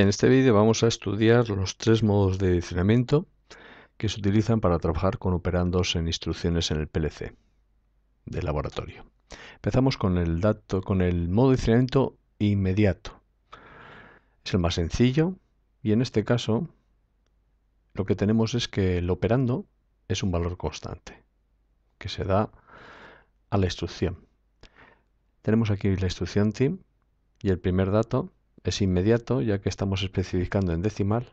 en este vídeo vamos a estudiar los tres modos de adicionamiento que se utilizan para trabajar con operandos en instrucciones en el PLC de laboratorio. Empezamos con el, dato, con el modo de adicionamiento inmediato. Es el más sencillo y en este caso lo que tenemos es que el operando es un valor constante que se da a la instrucción. Tenemos aquí la instrucción team y el primer dato es inmediato, ya que estamos especificando en decimal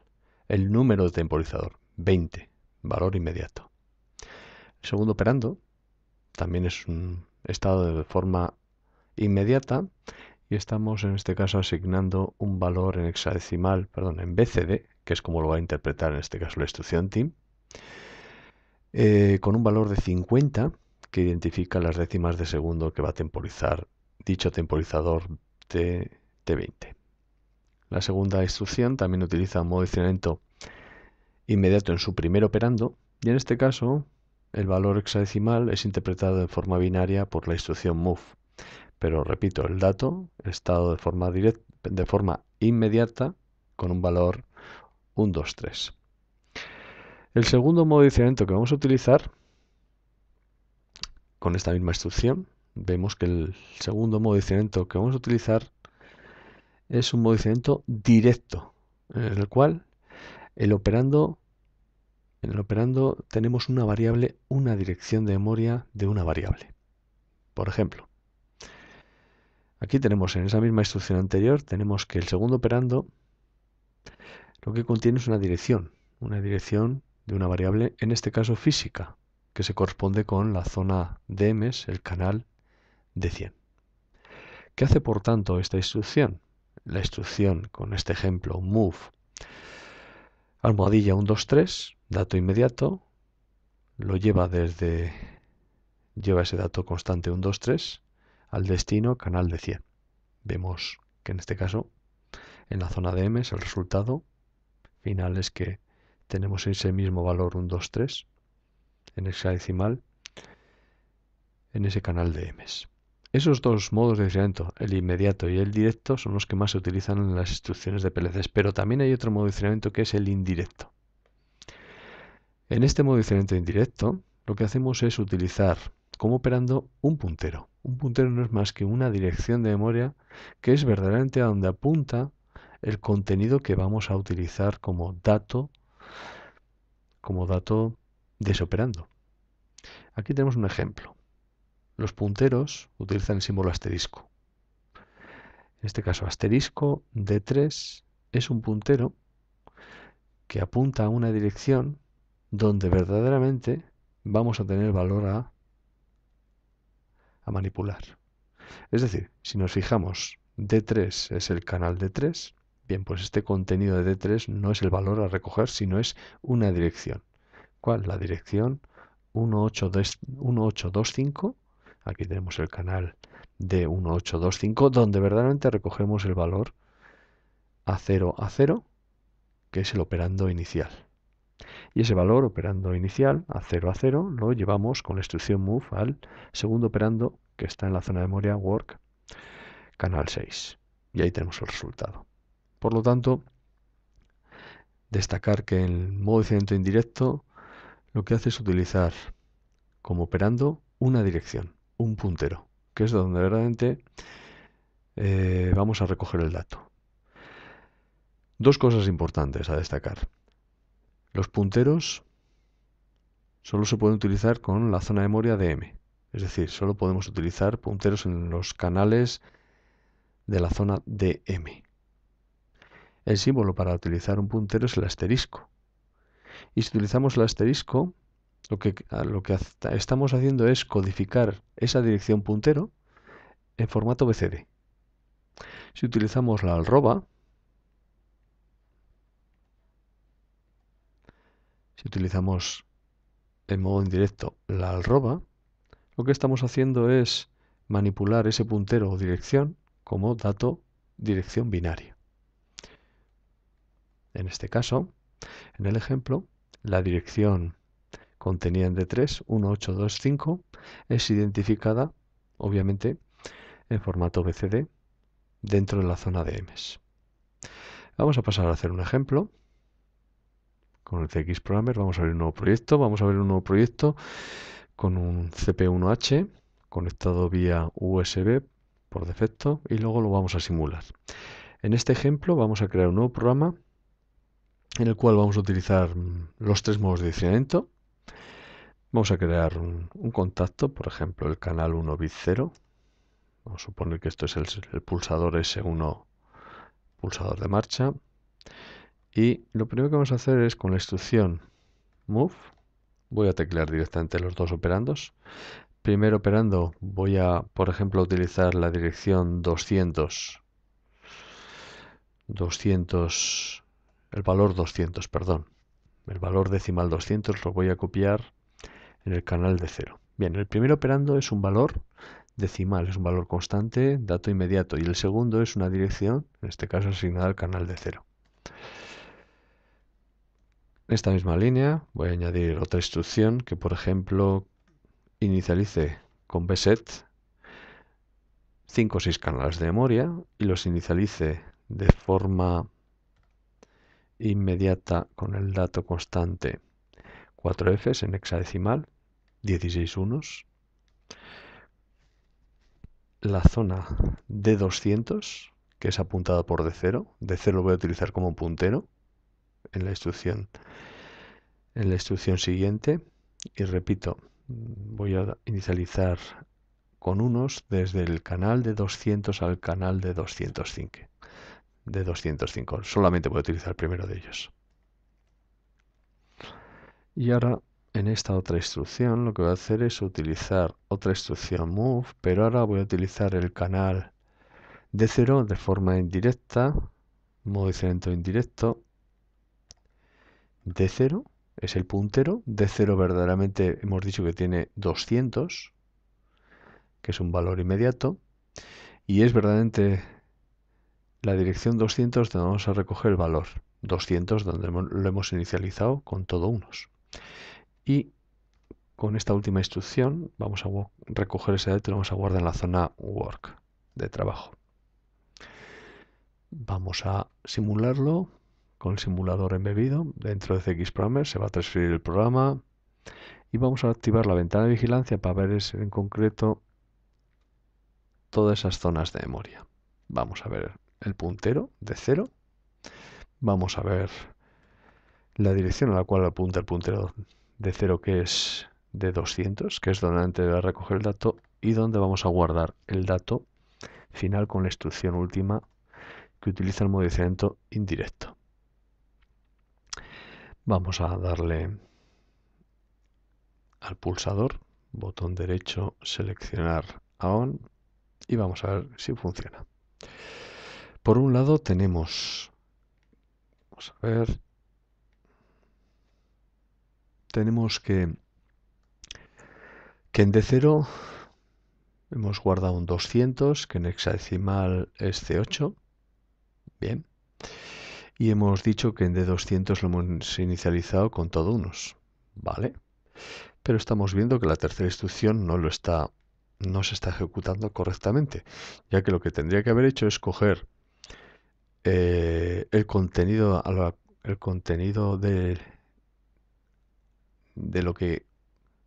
el número de temporizador, 20, valor inmediato. segundo operando también es un estado de forma inmediata y estamos en este caso asignando un valor en hexadecimal, perdón, en BCD, que es como lo va a interpretar en este caso la instrucción TIM, eh, con un valor de 50 que identifica las décimas de segundo que va a temporizar dicho temporizador T, T20. La segunda instrucción también utiliza un modo inmediato en su primer operando y en este caso el valor hexadecimal es interpretado de forma binaria por la instrucción move. Pero repito, el dato está de forma, de forma inmediata con un valor 1, 2, 3. El segundo modo de adicionamiento que vamos a utilizar con esta misma instrucción, vemos que el segundo modo de adicionamiento que vamos a utilizar es un movimiento directo, en el cual el operando, en el operando tenemos una variable, una dirección de memoria de una variable. Por ejemplo, aquí tenemos en esa misma instrucción anterior, tenemos que el segundo operando lo que contiene es una dirección, una dirección de una variable, en este caso física, que se corresponde con la zona de es el canal de 100. ¿Qué hace por tanto esta instrucción? la instrucción con este ejemplo, move, almohadilla 1, 2, 3, dato inmediato, lo lleva desde, lleva ese dato constante 1, 2, 3 al destino canal de 100. Vemos que en este caso, en la zona de M el resultado final es que tenemos ese mismo valor 1, 2, 3 en hexadecimal en ese canal de M's. Esos dos modos de diseñamiento, el inmediato y el directo, son los que más se utilizan en las instrucciones de PLCs, pero también hay otro modo de direccionamiento que es el indirecto. En este modo de direccionamiento indirecto, lo que hacemos es utilizar como operando un puntero. Un puntero no es más que una dirección de memoria que es verdaderamente a donde apunta el contenido que vamos a utilizar como dato, como dato desoperando. Aquí tenemos un ejemplo. Los punteros utilizan el símbolo asterisco. En este caso, asterisco D3 es un puntero que apunta a una dirección donde verdaderamente vamos a tener valor a, manipular. Es decir, si nos fijamos, D3 es el canal D3, bien, pues este contenido de D3 no es el valor a recoger, sino es una dirección. ¿Cuál? La dirección 1825 Aquí tenemos el canal de 1825, donde verdaderamente recogemos el valor a 0 a 0, que es el operando inicial. Y ese valor operando inicial a 0 a 0 lo llevamos con la instrucción move al segundo operando que está en la zona de memoria work canal 6. Y ahí tenemos el resultado. Por lo tanto, destacar que el modo de centro indirecto lo que hace es utilizar como operando una dirección un puntero, que es donde realmente eh, vamos a recoger el dato. Dos cosas importantes a destacar. Los punteros solo se pueden utilizar con la zona de memoria DM es decir, solo podemos utilizar punteros en los canales de la zona DM. El símbolo para utilizar un puntero es el asterisco. Y si utilizamos el asterisco, lo que, estamos haciendo es codificar esa dirección puntero en formato BCD. Si utilizamos la arroba, si utilizamos en modo indirecto la arroba, lo que estamos haciendo es manipular ese puntero o dirección como dato dirección binaria. En este caso, en el ejemplo, la dirección contenían de 3, 1825, es identificada, obviamente, en formato BCD dentro de la zona de MS e Vamos a pasar a hacer un ejemplo con el CX Programmer. Vamos a abrir un nuevo proyecto. Vamos a abrir un nuevo proyecto con un CP1H conectado vía USB por defecto y luego lo vamos a simular. En este ejemplo vamos a crear un nuevo programa en el cual vamos a utilizar los tres modos de diseñamiento. Vamos a crear un, contacto, por ejemplo, el canal 1 bit 0. Vamos a suponer que esto es el, pulsador S1, pulsador de marcha. Y lo primero que vamos a hacer es con la instrucción move, voy a teclear directamente los dos operandos. Primer operando voy a, por ejemplo, utilizar la dirección 200, 200, el valor 200, perdón. El valor decimal 200 lo voy a copiar en el canal de cero. Bien, el primer operando es un valor decimal, es un valor constante, dato inmediato, y el segundo es una dirección, en este caso asignada al canal de cero. En esta misma línea voy a añadir otra instrucción que, por ejemplo, inicialice con bset 5 o 6 canales de memoria y los inicialice de forma inmediata con el dato constante 4Fs en hexadecimal 16 unos. La zona de 200, que es apuntada por D0. D0 lo voy a utilizar como puntero en la instrucción, en la instrucción siguiente. Y repito, voy a inicializar con unos desde el canal de 200 al canal de 205. De 205. Solamente voy a utilizar primero de ellos. Y ahora en esta otra instrucción lo que voy a hacer es utilizar otra instrucción move, pero ahora voy a utilizar el canal de 0 de forma indirecta, modo diferente indirecto. De 0 es el puntero, de 0 verdaderamente hemos dicho que tiene 200, que es un valor inmediato, y es verdaderamente la dirección 200 donde vamos a recoger el valor, 200 donde lo hemos inicializado con todo unos y con esta última instrucción vamos a recoger ese dato y lo vamos a guardar en la zona work de trabajo. Vamos a simularlo con el simulador embebido dentro de Programmer se va a transferir el programa y vamos a activar la ventana de vigilancia para ver en concreto todas esas zonas de memoria. Vamos a ver el puntero de cero. vamos a ver la dirección a la cual apunta el puntero de cero que es de 200, que es donde va a recoger el dato, y donde vamos a guardar el dato final con la instrucción última que utiliza el modificamiento indirecto. Vamos a darle al pulsador, botón derecho, seleccionar a ON y vamos a ver si funciona. Por un lado tenemos, vamos a ver, tenemos que, que en 0 hemos guardado un 200, que en hexadecimal es C8. Bien. Y hemos dicho que en D200 lo hemos inicializado con todo unos. Vale. Pero estamos viendo que la tercera instrucción no lo está no se está ejecutando correctamente, ya que lo que tendría que haber hecho es coger eh, el contenido el contenido de de lo que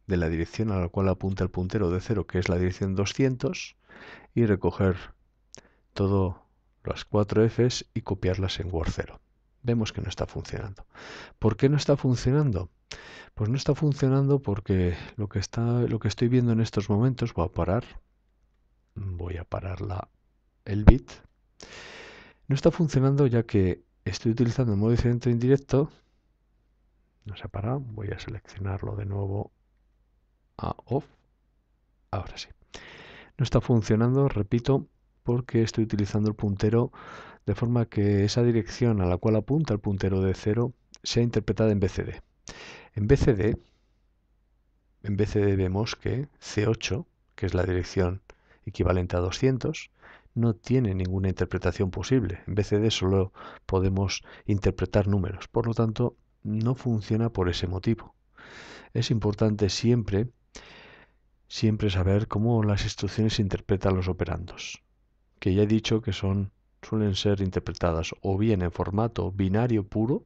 de la dirección a la cual apunta el puntero de cero, que es la dirección 200, y recoger todas las cuatro Fs y copiarlas en Word 0. Vemos que no está funcionando. ¿Por qué no está funcionando? Pues no está funcionando porque lo que, está, lo que estoy viendo en estos momentos, voy a parar, voy a parar el bit, no está funcionando ya que estoy utilizando el modo diferente indirecto se ha parado. Voy a seleccionarlo de nuevo a off. Ahora sí. No está funcionando, repito, porque estoy utilizando el puntero de forma que esa dirección a la cual apunta el puntero de 0 sea interpretada en BCD. En BCD, en BCD vemos que C8, que es la dirección equivalente a 200, no tiene ninguna interpretación posible. En BCD solo podemos interpretar números. Por lo tanto, no funciona por ese motivo. Es importante siempre, siempre saber cómo las instrucciones interpretan los operandos, que ya he dicho que son, suelen ser interpretadas o bien en formato binario puro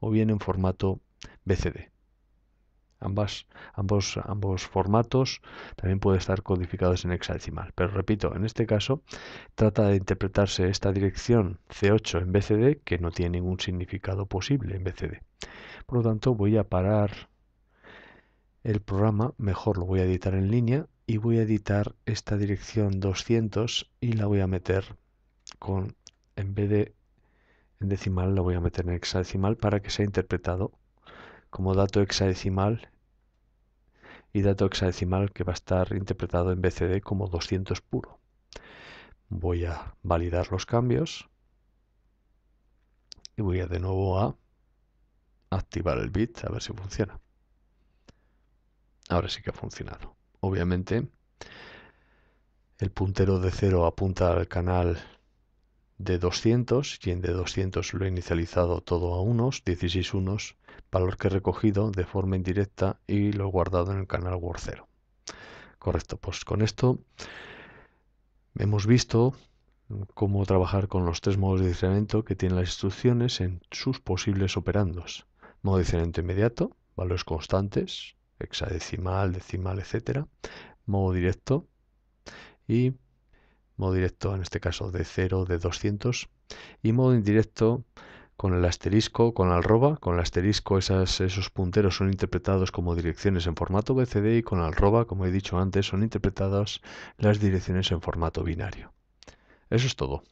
o bien en formato BCD ambos, ambos formatos también pueden estar codificados en hexadecimal. Pero repito, en este caso trata de interpretarse esta dirección C8 en BCD que no tiene ningún significado posible en BCD. Por lo tanto, voy a parar el programa, mejor lo voy a editar en línea y voy a editar esta dirección 200 y la voy a meter con, en vez de en decimal, la voy a meter en hexadecimal para que sea interpretado como dato hexadecimal y dato hexadecimal que va a estar interpretado en BCD como 200 puro. Voy a validar los cambios y voy de nuevo a activar el bit a ver si funciona. Ahora sí que ha funcionado. Obviamente el puntero de cero apunta al canal de 200 y en de 200 lo he inicializado todo a unos, 16 unos, valor que he recogido de forma indirecta y lo he guardado en el canal Word 0. Correcto, pues con esto hemos visto cómo trabajar con los tres modos de diferimiento que tienen las instrucciones en sus posibles operandos. Modo de inmediato, valores constantes, hexadecimal, decimal, etcétera Modo directo y modo directo en este caso de 0, de 200 y modo indirecto con el asterisco, con la arroba, con el asterisco esos punteros son interpretados como direcciones en formato BCD y con la arroba, como he dicho antes, son interpretadas las direcciones en formato binario. Eso es todo.